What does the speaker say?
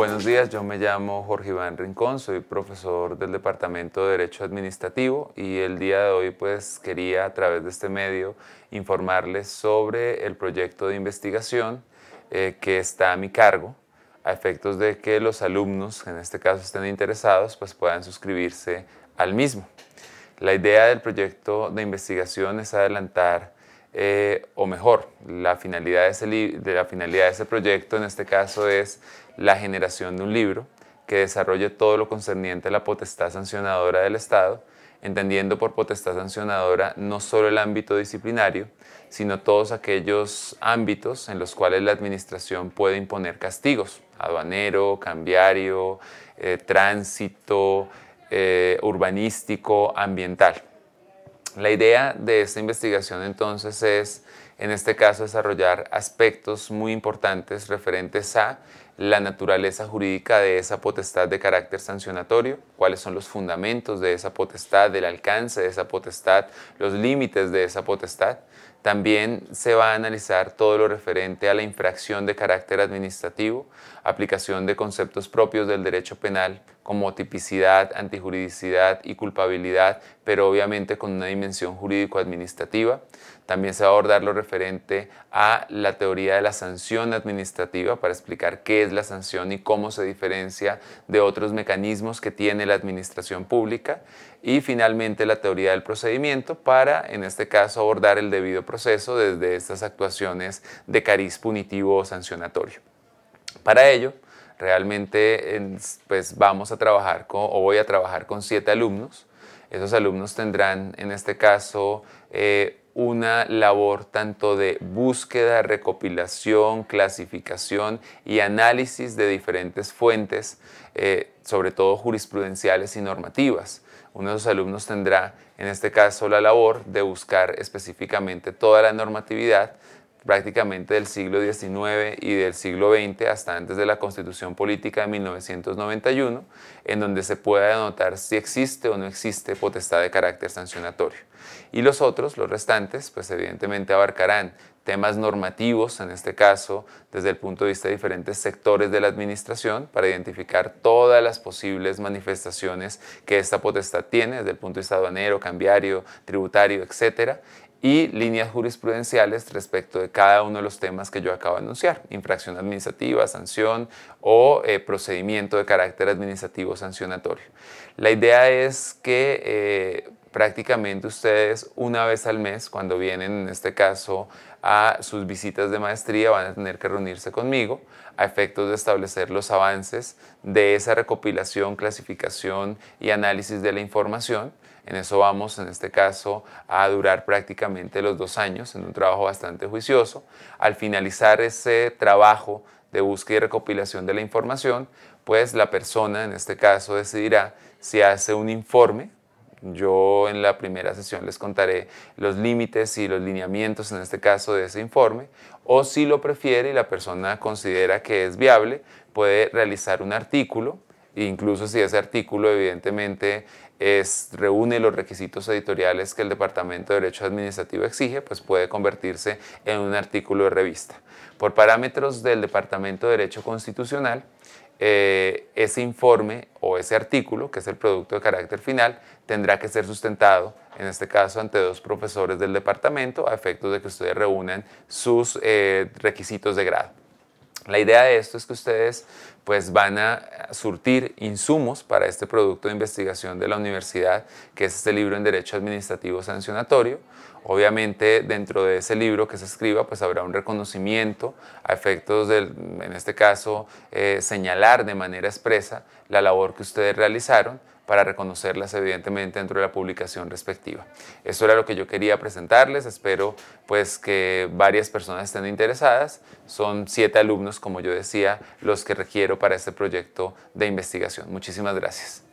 Buenos días, yo me llamo Jorge Iván Rincón, soy profesor del Departamento de Derecho Administrativo y el día de hoy pues quería a través de este medio informarles sobre el proyecto de investigación eh, que está a mi cargo a efectos de que los alumnos, que en este caso estén interesados, pues puedan suscribirse al mismo. La idea del proyecto de investigación es adelantar eh, o mejor, la finalidad de, ese proyecto en este caso es la generación de un libro que desarrolle todo lo concerniente a la potestad sancionadora del Estado, entendiendo por potestad sancionadora no solo el ámbito disciplinario, sino todos aquellos ámbitos en los cuales la administración puede imponer castigos, aduanero, cambiario, eh, tránsito, eh, urbanístico, ambiental. La idea de esta investigación entonces es, en este caso, desarrollar aspectos muy importantes referentes a la naturaleza jurídica de esa potestad de carácter sancionatorio, cuáles son los fundamentos de esa potestad, del alcance de esa potestad, los límites de esa potestad. También se va a analizar todo lo referente a la infracción de carácter administrativo, aplicación de conceptos propios del derecho penal como tipicidad, antijuridicidad y culpabilidad, pero obviamente con una dimensión jurídico-administrativa. También se va a abordar lo referente a la teoría de la sanción administrativa para explicar qué es la sanción y cómo se diferencia de otros mecanismos que tiene la administración pública y finalmente la teoría del procedimiento para, en este caso, abordar el debido proceso desde estas actuaciones de cariz punitivo o sancionatorio. Para ello, realmente pues vamos a trabajar con, o voy a trabajar con siete alumnos. Esos alumnos tendrán, en este caso, eh, una labor tanto de búsqueda, recopilación, clasificación y análisis de diferentes fuentes, eh, sobre todo jurisprudenciales y normativas. Uno de los alumnos tendrá, en este caso, la labor de buscar específicamente toda la normatividad prácticamente del siglo XIX y del siglo XX hasta antes de la Constitución Política de 1991, en donde se puede anotar si existe o no existe potestad de carácter sancionatorio. Y los otros, los restantes, pues evidentemente abarcarán temas normativos, en este caso, desde el punto de vista de diferentes sectores de la administración, para identificar todas las posibles manifestaciones que esta potestad tiene, desde el punto de vista aduanero, cambiario, tributario, etcétera, y líneas jurisprudenciales respecto de cada uno de los temas que yo acabo de anunciar, infracción administrativa, sanción o eh, procedimiento de carácter administrativo sancionatorio. La idea es que eh, prácticamente ustedes una vez al mes, cuando vienen en este caso a sus visitas de maestría, van a tener que reunirse conmigo a efectos de establecer los avances de esa recopilación, clasificación y análisis de la información. En eso vamos, en este caso, a durar prácticamente los dos años en un trabajo bastante juicioso. Al finalizar ese trabajo de búsqueda y recopilación de la información, pues la persona, en este caso, decidirá si hace un informe yo en la primera sesión les contaré los límites y los lineamientos en este caso de ese informe o si lo prefiere y la persona considera que es viable, puede realizar un artículo incluso si ese artículo evidentemente reúne los requisitos editoriales que el Departamento de Derecho Administrativo exige, pues puede convertirse en un artículo de revista. Por parámetros del Departamento de Derecho Constitucional, eh, ese informe o ese artículo, que es el producto de carácter final, tendrá que ser sustentado, en este caso, ante dos profesores del departamento, a efectos de que ustedes reúnan sus eh, requisitos de grado. La idea de esto es que ustedes pues, van a surtir insumos para este producto de investigación de la universidad, que es este libro en Derecho Administrativo Sancionatorio. Obviamente dentro de ese libro que se escriba pues habrá un reconocimiento a efectos del, en este caso, eh, señalar de manera expresa la labor que ustedes realizaron para reconocerlas evidentemente dentro de la publicación respectiva. Eso era lo que yo quería presentarles, espero pues que varias personas estén interesadas. Son siete alumnos, como yo decía, los que requiero para este proyecto de investigación. Muchísimas gracias.